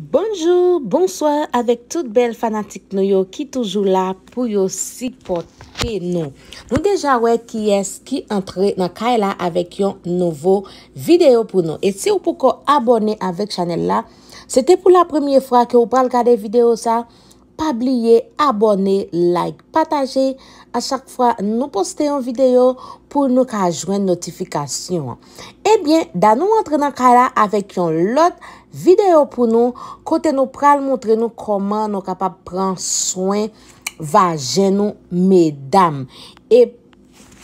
Bonjou, bonsoir, avèk tout bel fanatik nou yo ki toujou la pou yo sipote nou. Nou deja wè ki es ki entre nan kay la avèk yon nouvo video pou nou. E se ou pou ko abone avèk chanel la, sete pou la premiye fwa ki ou pral kade video sa, pa bliye abone, like, pataje, a chak fwa nou poste yon video pou nou ka jwen notifikasyon. Ebyen, eh da nou entre nan kay la avèk yon lot, videyo pou nou, kote nou pral montre nou koman nou kapap pran soyn vaje nou medam. E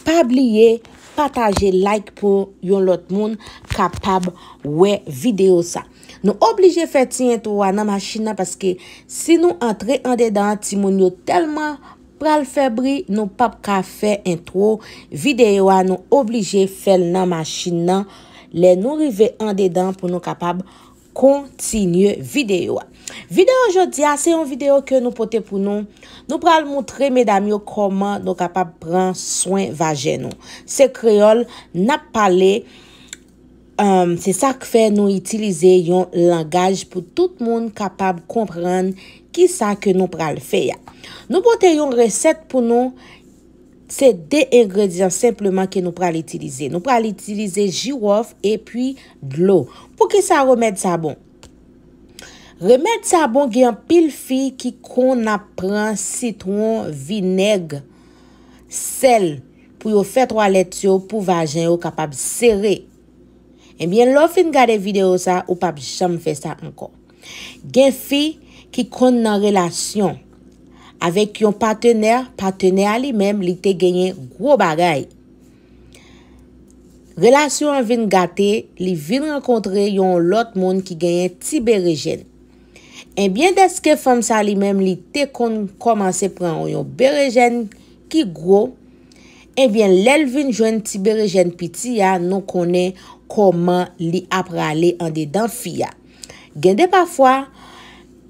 pabliye, pataje like pou yon lot moun kapap we videyo sa. Nou oblije fe ti intro wa nan machina, paske si nou entre an dedan, ti moun yo telman pral febri, nou pap ka fe intro videyo wa, nou oblije fel nan machina, le nou rive an dedan pou nou kapap Kon tinye videyo. Videyo jodia, se yon videyo ke nou pote pou nou. Nou pral moutre medam yo koman nou kapab pran soin vaje nou. Se kreol nap pale, euh, se sa kfe nou itilize yon langaj pou tout moun kapab kompran ki sa ke nou pral fe ya. Nou pote yon resek pou nou. Se de ingredient simplement ki nou pral itilize. Nou pral itilize jirof epi glou. Pou ki sa remèd sabon? Remèd sabon gen pil fi ki kon apren sitron, vineg, sel. Pou yo fet wale tsyo pou vajen yo kapab sere. Ebyen lo fin gade video sa ou pap chanm fe sa ankon. Gen fi ki kon nan relasyon. Avèk yon patenè, patenè a li mèm li te genyen gwo bagay. Relasyon vin gate, li vin renkontre yon lot moun ki genyen ti berejen. Enbyen deske fèm sa li mèm li te kon komanse pran yon berejen ki gwo, enbyen lèl vin jwen ti berejen pi ti ya nou konen koman li apra li ande dan fi ya. Gen de pafwa,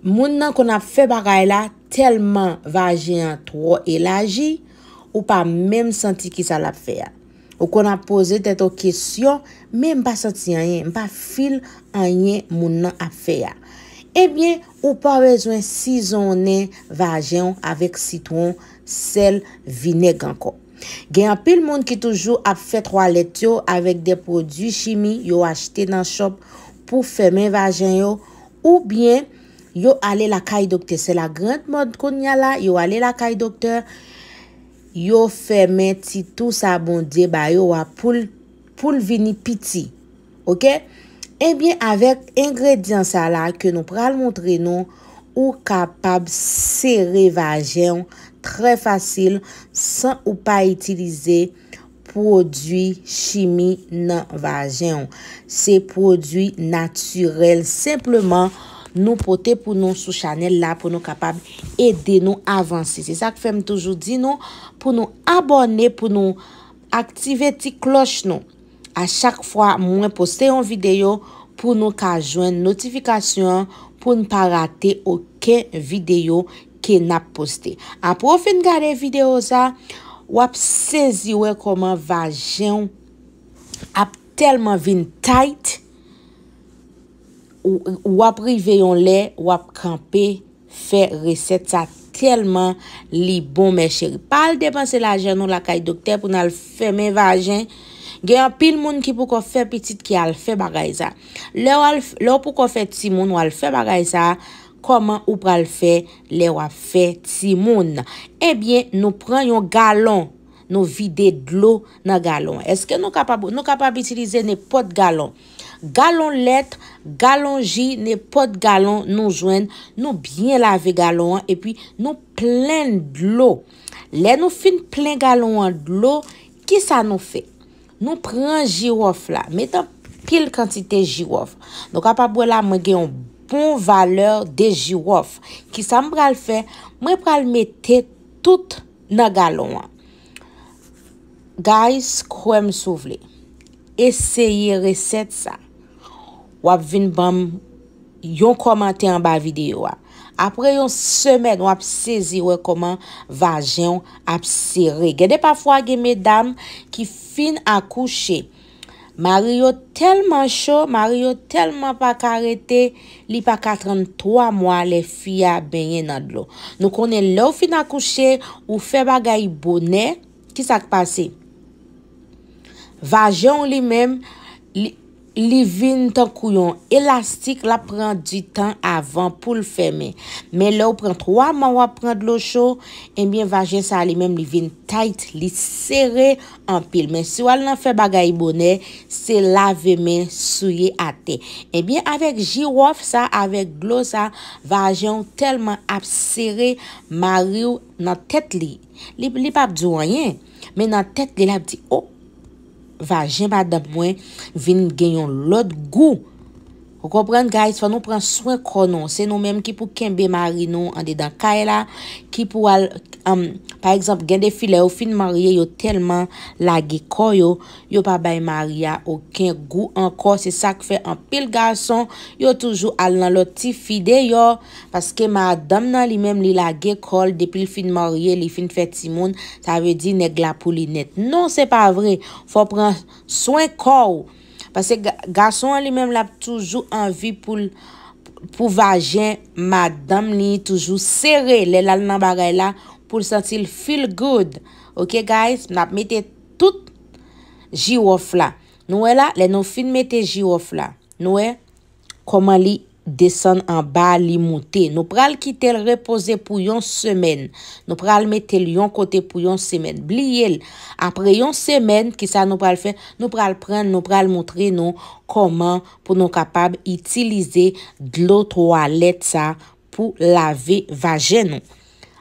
moun nan kon ap fè bagay la, telman vajen an tro elaji, ou pa mèm santi ki sal ap fè ya. Ou kon ap pose tèto kesyon, mèm pa santi an yè, mpa fil an yè moun nan ap fè ya. Ebyen, ou pa rezoen sisonen vajen an avek sitouan sel vinek anko. Gen apil moun ki toujou ap fè tro alet yo avek depo di shimi yo achete nan shop pou fèmen vajen yo, oubyen, Yo ale la kay dokte. Se la grand mod kon nye la. Yo ale la kay dokte. Yo fe meti tout sa bondye. Ba yo wap pou l vini piti. Ok. Ebyen eh avek ingredyant sa la. Ke nou pral montre nou. Ou kapab sere vajeon. Tre fasil. San ou pa itilize. Produit chimie nan vajeon. Se produit naturel. Simpleman. Nou pote pou nou sou chanel la pou nou kapab ede nou avansi. Se sak fèm toujou di nou pou nou abone pou nou aktive ti kloch nou. A chak fwa mwen poste yon video pou nou ka jwen notifikasyon pou nou pa rate oken video ke nap poste. A pou ou fin gare video sa wap sezi we koman vajen ap telman vin tait. Wap riveyon le, wap kampe, fe resep sa telman li bon me cheri. Pal depanse la jernon la kaye dokter pou nan al fe men vajen. Ger, pil moun ki pou kon fe petit ki al fe bagay sa. Le ou pou kon fe timoun ou al fe bagay sa, koman ou pral fe le ou a fe timoun. Ebyen nou pran yon galon. Nou vide d'lo nan galon. Eske nou kapab itilize ne pot galon? Galon let, galon ji, ne pot galon nou jwen. Nou byen lave galon an. E pi nou plen d'lo. Le nou fin plen galon an d'lo. Ki sa nou fe? Nou pren jirof la. Metan pil kantite jirof. Nou kapab wè la mwen gen yon bon valeur de jirof. Ki sa mwen pral fe, mwen pral mette tout nan galon an. Guys, kwenm souvle. Eseye reset sa. Wap vin bam yon komante an ba videyo wa. Apre yon semen wap sezi wekoman vajyon ap sire. Gede pa fwa ge medam ki fin akouche. Mario telman chou, Mario telman pa karete. Li pa 83 mwa le fya benye nadlo. Nou konen lou fin akouche ou fe bagay bonè. Kis ak pase? Vajon li men, li vin ton kouyon elastik la pren di tan avan pou l fème. Men lè ou pren 3 man wap pren d'l ou chou, en eh bin vajon sa li men li vin tight, li sere an pil. Men si wal nan fè bagay bonè, se la ve men souye ate. En eh bin avèk jirouf sa, avèk glos sa, vajon telman ap sere ma riu nan tèt li. Li pa ap djouanyen, men nan tèt li la ap di, oh! va jen pa dapwen vin genyon lot gou Gopren guys, fwa nou pran swen konon Se nou menm ki pou kenbe mari nou Ande dan kay e la Ki pou al, par exemple gen defi le ou Fin mariye yo telman lage ko yo Yo pa bay mari ya Okin gou anko Se sa kfe an pil gason Yo toujou al nan loti fi de yo Paske madam nan li menm li lage kol Depil fin mariye, li fin feti moun Sa ve di neg la pou li net Non se pa vre, fwa pran Swen konon Pase gason li men l ap toujou anvi pou vajen madam li toujou sere le lal nanbare la pou satil feel good. Ok guys, nan ap mete tout jiwof la. Nou e la, le nou fin mete jiwof la. Nou e, koman li... Desen an ba li moute. Nou pral kitel repose pou yon semen. Nou pral metel yon kote pou yon semen. Bli yel. Apre yon semen, ki sa nou pral fe, nou pral pren, nou pral montre nou koman pou nou kapab itilize dlo toalet sa pou lave vaje nou.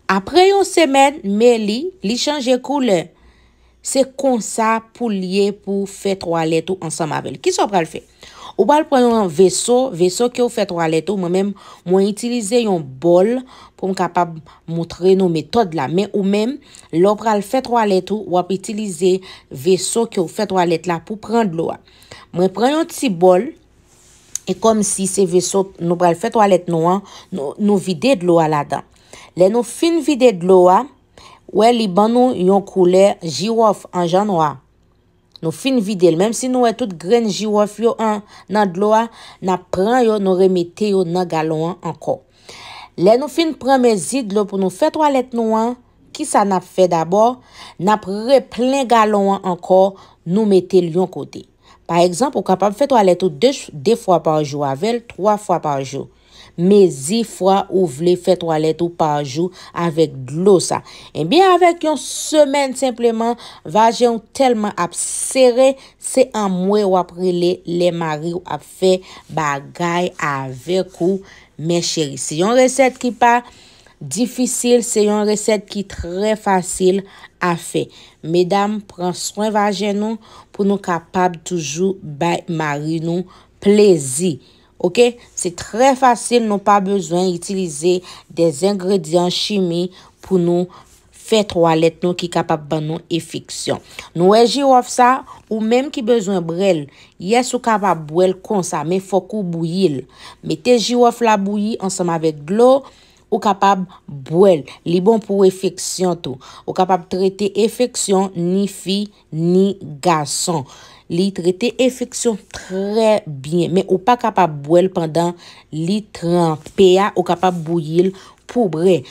Apre yon semen, me li, li chanje kou le. Se konsa pou liye pou fe toalet ou ansan mavel. Ki sa pral fe? Ou bal preyon veso, veso ki ou fet walet ou, mwen mèm mwen itilize yon bol pou m kapab moutre nou metod la. Mè ou mèm, lò pral fet walet ou, wap itilize veso ki ou fet walet la pou prend lò a. Mwen preyon ti bol, e kom si se veso nou pral fet walet nou an, nou vide d'lò a la dan. Le nou fin vide d'lò a, wè li ban nou yon koule jirof an jan wò a. Nou fin vide l, menm si nou e tout gren jiwaf yo an nan dlo a, nan pran yo nou remete yo nan galon an anko. Le nou fin pran me zid l pou nou fet walet nou an, ki sa nap fe dabor, nap re plen galon an anko nou metel yon kote. Par ekzamp ou kapap fet walet ou de fwa par jo avel, 3 fwa par jo. Me zi fwa ou vle fe toalet ou pa jou avek dlo sa. Enbyen eh avek yon semen simpleman, vaje ou telman ap sere, se an mwe ou ap rele le mari ou ap fe bagay avek ou me cheri. Se yon resep ki pa difisil, se yon resep ki tre fasil a fe. Medam, pran swen vaje nou pou nou kapab toujou bay mari nou plezi. Ok, se tre fasil nou pa bezwen itilize de zingredyan chimi pou nou fe trwalet nou ki kapap ban nou efeksyon. Nou e jirouf sa ou menm ki bezwen brel, yes ou kapap bouel konsa, me fokou bouyil. Me te jirouf la bouyil ansam avek glo, ou kapap bouel. Li bon pou efeksyon tou, ou kapap trete efeksyon ni fi ni gason. Li trete efeksyon tre bine. Me ou pa kapab bwel pandan li trempia. Ou kapab bouyil poubre.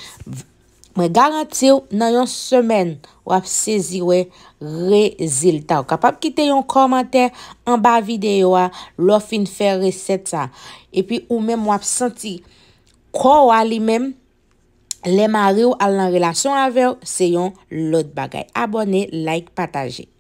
Me garanti ou nan yon semen wap seziwe rezilta. Ou kapab kite yon komenter an ba videyo a. Lofin fe reseta. E pi ou mem wap senti kwa wali mem. Le mare ou al nan relasyon avew seyon lot bagay. Abone, like, pataje.